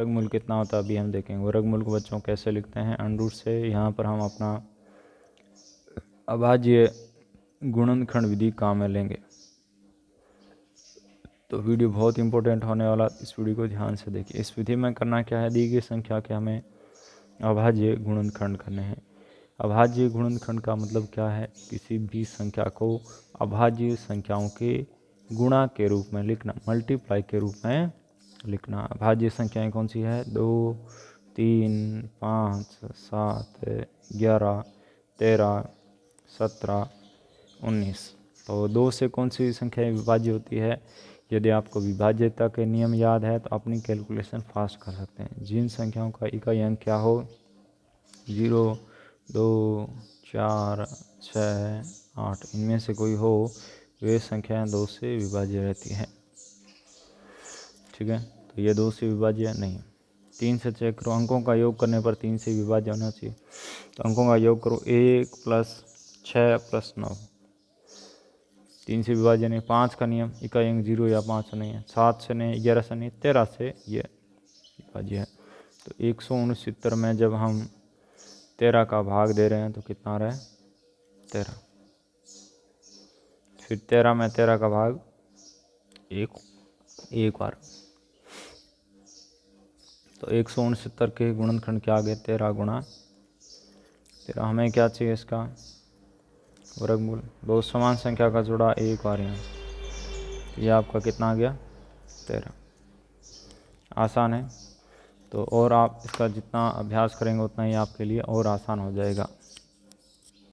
मूल कितना होता है अभी हम देखेंगे मूल को बच्चों कैसे लिखते हैं अंडरूट से यहाँ पर हम अपना अभाज्य गुणनखंड विधि काम में लेंगे तो वीडियो बहुत इंपॉर्टेंट होने वाला इस वीडियो को ध्यान से देखिए इस विधि में करना क्या है दी गई संख्या के हमें अभाज्य गुणनखंड करने हैं अभाज्य गुणनखंड का मतलब क्या है किसी भी संख्या को अभाज्य संख्याओं के गुणा के रूप में लिखना मल्टीप्लाई के रूप में लिखना भाज्य संख्याएं कौन सी है दो तीन पाँच सात ग्यारह तेरह सत्रह उन्नीस तो दो से कौन सी संख्याएं विभाज्य होती है यदि आपको विभाज्यता के नियम याद है तो अपनी कैलकुलेशन फास्ट कर सकते हैं जिन संख्याओं का इकाई अंक क्या हो जीरो दो चार छः आठ इनमें से कोई हो वे तो संख्याएं दो से विभाज्य रहती हैं ठीक है तो ये दो से विभाज्य नहीं तीन से चेक करो अंकों का योग करने पर तीन से विभाज्य होना चाहिए तो अंकों का योग करो एक प्लस छः प्लस नौ तीन से विभाज्य नहीं पाँच का नियम इकाई अंक जीरो या पाँच से नहीं है सात से नहीं ग्यारह से नहीं तेरह से ये विभाज्य है तो एक सौ उनसत्तर में जब हम तेरह का भाग दे रहे हैं तो कितना रहे तेरह फिर तेरह में तेरह का भाग एक एक बार तो एक सौ उनसत्तर के गुणनखंड क्या आ गए तेरह गुणा तेरह हमें क्या चाहिए इसका वर्गमूल बहुत समान संख्या का जोड़ा एक बार यहाँ ये आपका कितना आ गया तेरह आसान है तो और आप इसका जितना अभ्यास करेंगे उतना ही आपके लिए और आसान हो जाएगा